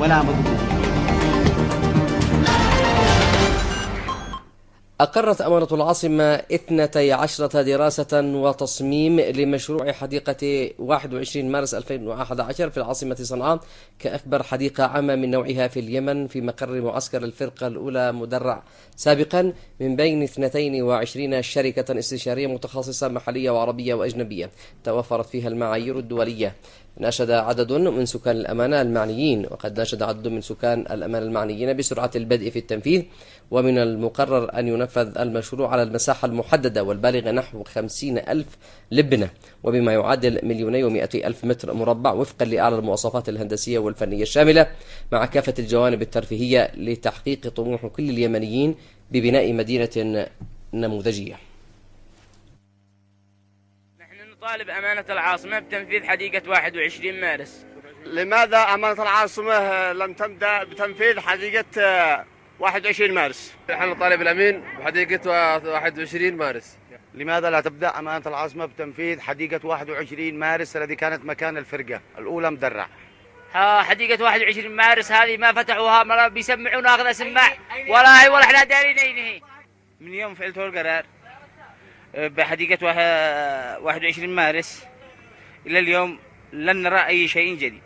ولا مضبوط أقرت أمانة العاصمة 12 دراسة وتصميم لمشروع حديقة 21 مارس 2011 في العاصمة صنعاء كأكبر حديقة عامة من نوعها في اليمن في مقر معسكر الفرقة الأولى مدرع سابقا من بين 22 شركة استشارية متخصصة محلية وعربية وأجنبية توفرت فيها المعايير الدولية نشد عدد من سكان الأمانة المعنيين وقد نشد عدد من سكان الأمانة المعنيين بسرعة البدء في التنفيذ ومن المقرر أن ينفذ المشروع على المساحة المحددة والبالغة نحو خمسين ألف لبنة وبما يعادل مليوني ومئتي ألف متر مربع وفقا لأعلى المواصفات الهندسية والفنية الشاملة مع كافة الجوانب الترفيهية لتحقيق طموح كل اليمنيين ببناء مدينة نموذجية تطالب أمانة العاصمة بتنفيذ حديقة 21 مارس لماذا أمانة العاصمة لم تبدأ بتنفيذ حديقة 21 آه، مارس نحن نطالب الأمين بحديقة 21 مارس لماذا لا تبدأ أمانة العاصمة بتنفيذ حديقة 21 مارس الذي كانت مكان الفرقة الأولى مدرع حديقة 21 مارس هذه ما فتحوها ما بيسمعون أخذ سماع ولا هي ولا احنا دارين أين هي من يوم فعلته القرار بحديقة 21 مارس إلى اليوم لن نرى أي شيء جديد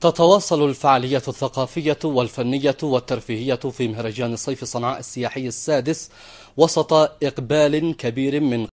تتواصل الفعالية الثقافية والفنية والترفيهية في مهرجان صيف صنعاء السياحي السادس وسط إقبال كبير من